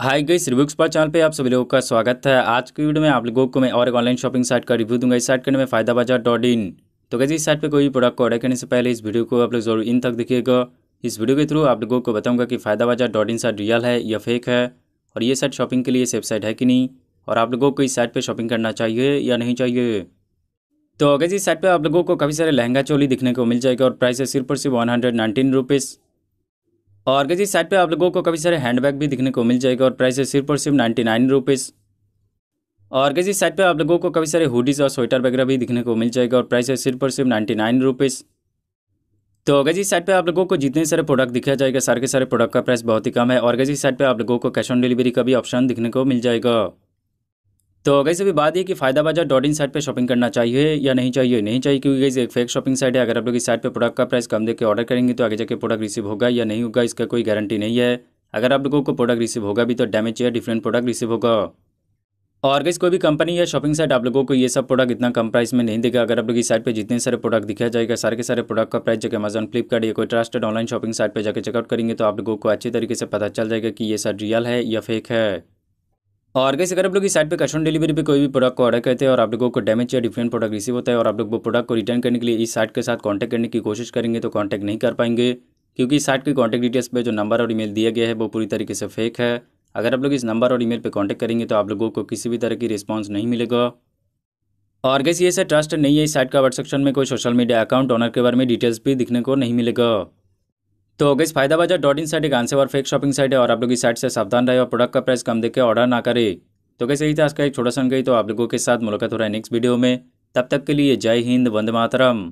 हाय गई रिव्यूक्स पर चैनल पे आप सभी लोगों का स्वागत है आज की वीडियो में आप लोगों को मैं और एक ऑनलाइन शॉपिंग साइट का रिव्यू दूंगा इस साइट का नाम है फायदा बाजार डॉट इन तो कैसे इस साइट पे कोई प्रोडक्ट को ऑर्डर करने से पहले इस वीडियो को आप लोग जरूर इन तक देखिएगा इस वीडियो के थ्रू आप लोगों को बताऊँगा कि फायदा Bazaar dot in site real है या फेक है और ये साइट शॉपिंग के लिए सेफ साइट है कि नहीं और आप लोगों को इस साइट पर शॉपिंग करना चाहिए या नहीं चाहिए तो अगर इस साइट पर आप लोगों को काफ़ी सारे लहंगा चोली दिखने को मिल जाएगा और प्राइस है सिर्फ और सिर्फ वन हंड्रेड नाइनटीन रुपीज़ और गज साइड पे आप लोगों को काफ़ी सारे हैंड बैग भी दिखने को मिल जाएगा और प्राइस है सिर्फ और सिर्फ नाइन्टी नाइन रुपीज़ और गज साइड पे आप लोगों को काफ़ी सारे हुडीज़ और स्वेटर वगैरह भी दिखने को मिल जाएगा और प्राइस है सिर्फ और सिर्फ नाइन्टी नाइन रुपीज़ तो गज साइड साइट पे आप लोगों को जितने सारे प्रोडक्ट दिखाया जाएगा सारे के सारे प्रोडक्ट का प्राइस बहुत ही कम है और गज इस साइट पे आप लोगों को कैश ऑन डिलीवरी का भी ऑप्शन दिखने को मिल जाएगा तो गई अभी बात ये कि Fayda Bazaar dot in site पर शॉपिंग करना चाहिए या नहीं चाहिए नहीं चाहिए क्योंकि गई एक फेक शॉपिंग साइट है अगर आप लोग इस साइट पर प्रोडक्ट का प्राइस कम देकर ऑर्डर करेंगे तो आगे जाकर प्रोडक्ट रिसीव होगा या नहीं होगा इसका कोई गारंटी नहीं है अगर आप लोगों को प्रोडक्ट रिसीव होगा भी तो डैमेज या डिफरेंट प्रोडक्ट रिसीव होगा और गई कोई भी कंपनी या शॉपिंग साइट आप लोगों को ये सब प्रोडक्ट इतना कम प्राइस में नहीं देगा अगर आप लोग इस साइट पे जितने सारे प्रोडक्ट दिखाया जाएगा सारे के सारे प्रोडक्ट का प्राइस जगह अमेजन फ्लिपकार्ट या कोई ट्रस्टेड ऑनलाइन शॉपिंग साइट पे जाकर चेकआउट करेंगे तो आप लोगों को अच्छे तरीके से पता चल जाएगा कि ये सर रियल है या फेक है और कैसे अगर आप लोग इस साइट पे कैश ऑन डिलीवरी पे कोई भी प्रोडक्ट को ऑर्डर करते हैं और आप लोगों को डैमेज या डिफरेंट प्रोडक्ट रिसीव होता है और आप लोग वो प्रोडक्ट को रिटर्न करने के लिए इस साइट के साथ कॉन्टैक्ट करने की कोशिश करेंगे तो कॉन्टैक्ट नहीं कर पाएंगे क्योंकि इस साइट के कॉन्टैक्ट डिटेल्स पर जो नंबर और ईमेल दिया गया है वो पूरी तरीके से फेक है अगर आप लोग इस नंबर और ईमेल पर कॉन्टैक्ट करेंगे तो आप लोगों को किसी भी तरह की रिस्पॉन्स नहीं मिलेगा और कैसे ये सर ट्रस्ट नहीं है इस साइट का वर्ड सेक्शन में कोई सोशल मीडिया अकाउंट ऑनर के बारे में डिटेल्स भी दिखने को नहीं मिलेगा तो हो गई Fayda Bazaar dot in site एक आंसर और फेक शॉपिंग साइट है और आप लोग इस साइट से सावधान रहे और प्रोडक्ट का प्राइस कम देखे ऑर्डर ना करें तो कैसे ही था आज का एक छोटा सन गई तो आप लोगों के साथ मुलाकात हो रहा है नेक्स्ट वीडियो में तब तक के लिए जय हिंद वंद मातरम